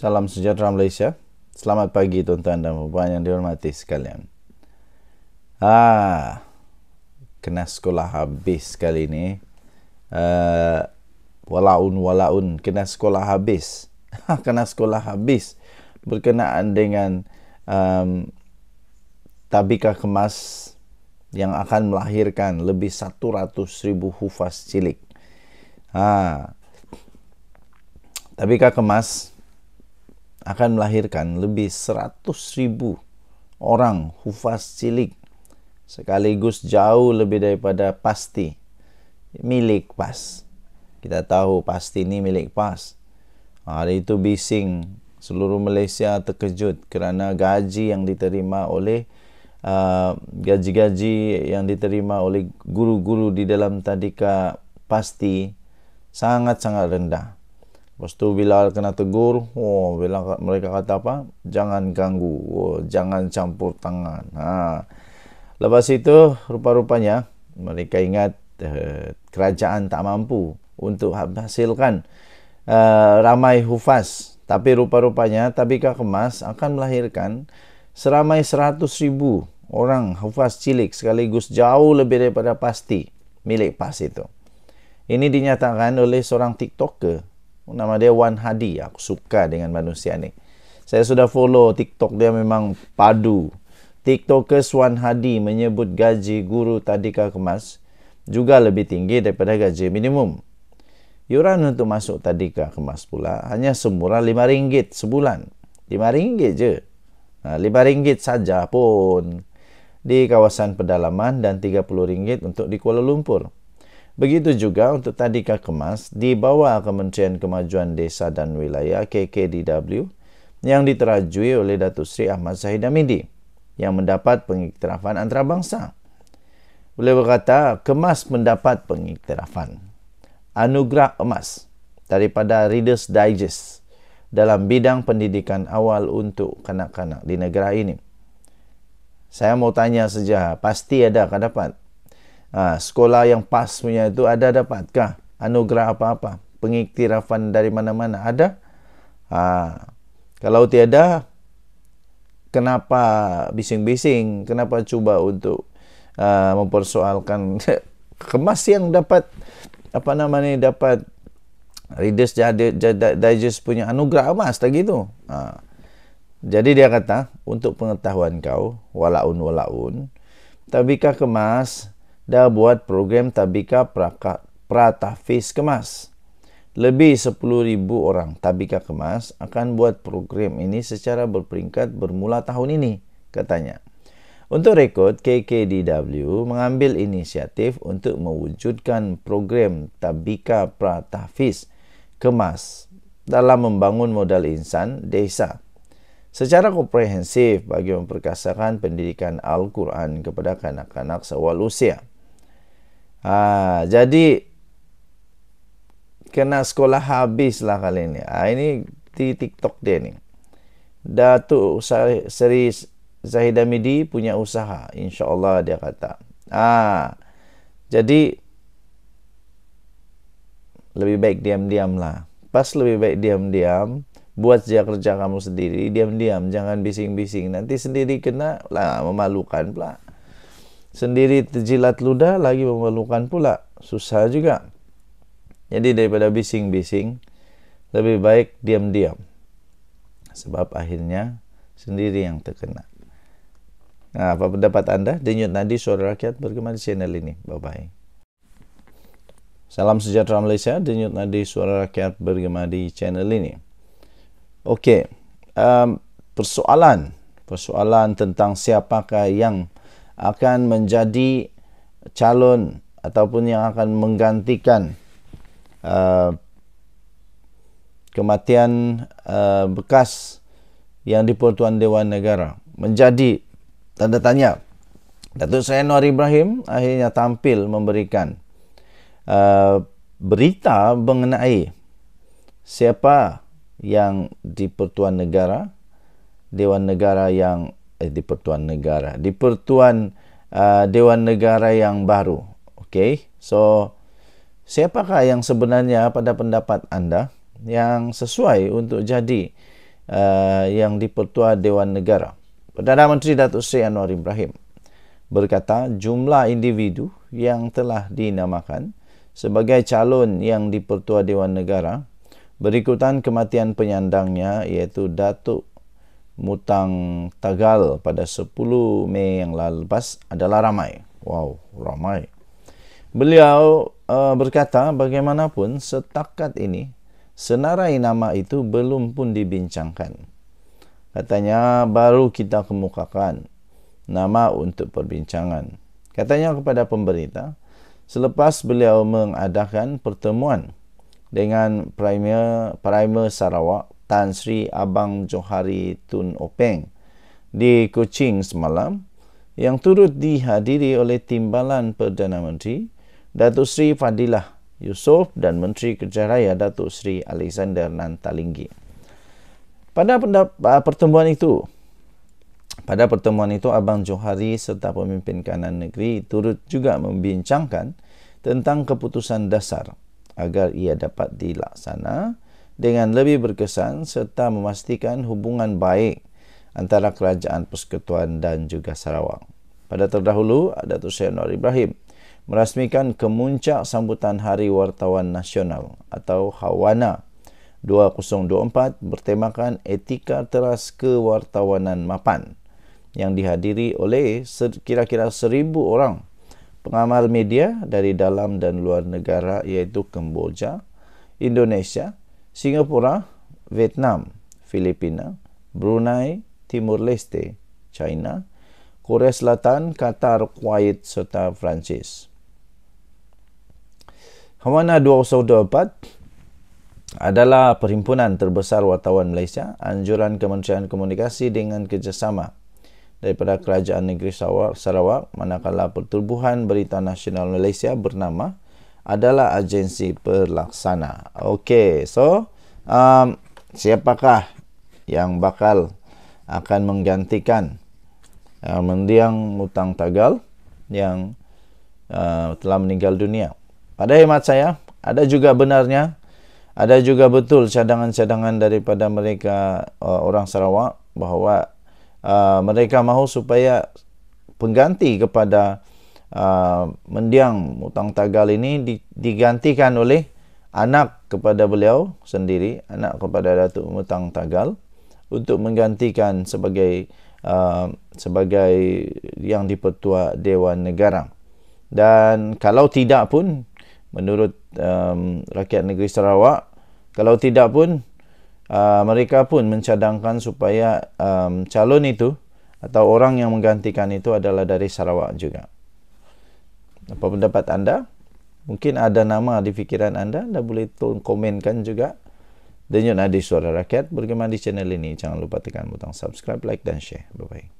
Salam sejahtera Malaysia. Selamat pagi tuan-tuan dan puan-puan yang dihormati sekalian. Ah, kena sekolah habis kali ini. Uh, ah, walaun walaun kena sekolah habis. kena sekolah habis berkenaan dengan um, tabika kemas yang akan melahirkan lebih ribu hufas cilik. Ah, tabika kemas akan melahirkan lebih ribu orang hufaz cilik sekaligus jauh lebih daripada pasti milik PAS. Kita tahu pasti ini milik PAS. Hari ah, itu bising seluruh Malaysia terkejut kerana gaji yang diterima oleh uh, gaji-gaji yang diterima oleh guru-guru di dalam tadika pasti sangat-sangat rendah. Lepas tu bila kena tegur, oh, bila mereka kata apa? Jangan ganggu, oh, jangan campur tangan. Ha. Lepas itu rupa-rupanya mereka ingat eh, kerajaan tak mampu untuk hasilkan eh, ramai hufaz. Tapi rupa-rupanya Tabika Kemas akan melahirkan seramai seratus ribu orang hufaz cilik sekaligus jauh lebih daripada pasti milik PAS itu. Ini dinyatakan oleh seorang TikToker Nama dia Wan Hadi. Aku suka dengan manusia ni. Saya sudah follow TikTok dia memang padu. TikTokers Wan Hadi menyebut gaji guru tadika kemas juga lebih tinggi daripada gaji minimum. Yuran untuk masuk tadika kemas pula hanya semurah RM5 sebulan. RM5 je. Ha, RM5 saja pun di kawasan pedalaman dan RM30 untuk di Kuala Lumpur. Begitu juga untuk tadika kemas di bawah Kementerian Kemajuan Desa dan Wilayah KKDW yang diterajui oleh Datuk Sri Ahmad Zahid Amidi yang mendapat pengiktirafan antarabangsa. Boleh berkata, kemas mendapat pengiktirafan anugerah emas daripada Reader's Digest dalam bidang pendidikan awal untuk kanak-kanak di negara ini. Saya mau tanya saja, pasti ada kah dapat? ha, sekolah yang pas punya itu ada dapatkah anugerah apa-apa pengiktirafan dari mana-mana ada ha, kalau tiada kenapa bising-bising kenapa cuba untuk uh, mempersoalkan kemas yang dapat apa namanya dapat readers digest punya anugerah emas tak gitu? ha. jadi dia kata untuk pengetahuan kau walaun walaun tabikah kemas dah buat program tabika pratafis kemas. Lebih 10,000 orang tabika kemas akan buat program ini secara berperingkat bermula tahun ini, katanya. Untuk rekod, KKDW mengambil inisiatif untuk mewujudkan program tabika pratafis kemas dalam membangun modal insan desa secara komprehensif bagi memperkasakan pendidikan Al-Quran kepada kanak-kanak sewal usia. Ha, jadi kena sekolah habislah kali ni. Ha, ini di TikTok dia ni. Datuk Seri Zahidah Midi punya usaha, insya-Allah dia kata. Ha, jadi lebih baik diam-diam lah. Pas lebih baik diam-diam, buat saja kerja kamu sendiri, diam-diam, jangan bising-bising. Nanti sendiri kena lah memalukan pula sendiri terjilat ludah lagi memerlukan pula susah juga jadi daripada bising-bising lebih baik diam-diam sebab akhirnya sendiri yang terkena nah, apa pendapat anda denyut nadi suara rakyat bergema di channel ini bye bye salam sejahtera Malaysia denyut nadi suara rakyat bergema di channel ini oke um, persoalan persoalan tentang siapakah yang akan menjadi calon ataupun yang akan menggantikan uh, kematian uh, bekas yang di Pertuan Dewan Negara menjadi tanda tanya Datuk Seri Anwar Ibrahim akhirnya tampil memberikan uh, berita mengenai siapa yang di Pertuan negara Dewan Negara yang eh, di Pertuan Negara, di Pertuan uh, Dewan Negara yang baru. Okey. So siapakah yang sebenarnya pada pendapat anda yang sesuai untuk jadi uh, yang di Pertua Dewan Negara? Perdana Menteri Datuk Seri Anwar Ibrahim berkata jumlah individu yang telah dinamakan sebagai calon yang di Pertua Dewan Negara berikutan kematian penyandangnya iaitu Datuk mutang tagal pada 10 Mei yang lepas adalah ramai. Wow, ramai. Beliau uh, berkata bagaimanapun setakat ini senarai nama itu belum pun dibincangkan. Katanya baru kita kemukakan nama untuk perbincangan. Katanya kepada pemberita, selepas beliau mengadakan pertemuan dengan Premier, Premier Sarawak, Tan Sri Abang Johari Tun Openg di Kuching semalam yang turut dihadiri oleh Timbalan Perdana Menteri Datuk Sri Fadilah Yusof dan Menteri Kerja Raya Datuk Sri Alexander Nantalingi. Pada pertemuan itu, pada pertemuan itu Abang Johari serta pemimpin kanan negeri turut juga membincangkan tentang keputusan dasar agar ia dapat dilaksanakan dengan lebih berkesan serta memastikan hubungan baik antara kerajaan persekutuan dan juga Sarawak. Pada terdahulu, Datuk Seri Nur Ibrahim merasmikan kemuncak sambutan Hari Wartawan Nasional atau Hawana 2024 bertemakan Etika Teras Kewartawanan Mapan yang dihadiri oleh kira-kira seribu orang pengamal media dari dalam dan luar negara iaitu Kemboja, Indonesia, Singapura, Vietnam, Filipina, Brunei, Timur Leste, China, Korea Selatan, Qatar, Kuwait serta Perancis. Hawana 2024 adalah perhimpunan terbesar wartawan Malaysia, anjuran Kementerian Komunikasi dengan kerjasama daripada Kerajaan Negeri Sarawak, manakala Pertubuhan Berita Nasional Malaysia bernama adalah agensi pelaksana. Okey, so um, siapakah yang bakal akan menggantikan uh, mendiang hutang tagal yang uh, telah meninggal dunia? Pada hemat saya, ada juga benarnya, ada juga betul cadangan-cadangan daripada mereka uh, orang Sarawak bahawa uh, mereka mahu supaya pengganti kepada uh, mendiang hutang tagal ini di, digantikan oleh anak kepada beliau sendiri, anak kepada Datuk Mutang Tagal untuk menggantikan sebagai uh, sebagai yang dipertua Dewan Negara. Dan kalau tidak pun menurut um, rakyat negeri Sarawak, kalau tidak pun uh, mereka pun mencadangkan supaya um, calon itu atau orang yang menggantikan itu adalah dari Sarawak juga apa pendapat anda mungkin ada nama di fikiran anda anda boleh tolong komenkan juga Dan Denyut ada Suara Rakyat bergema di channel ini. Jangan lupa tekan butang subscribe, like dan share. Bye-bye.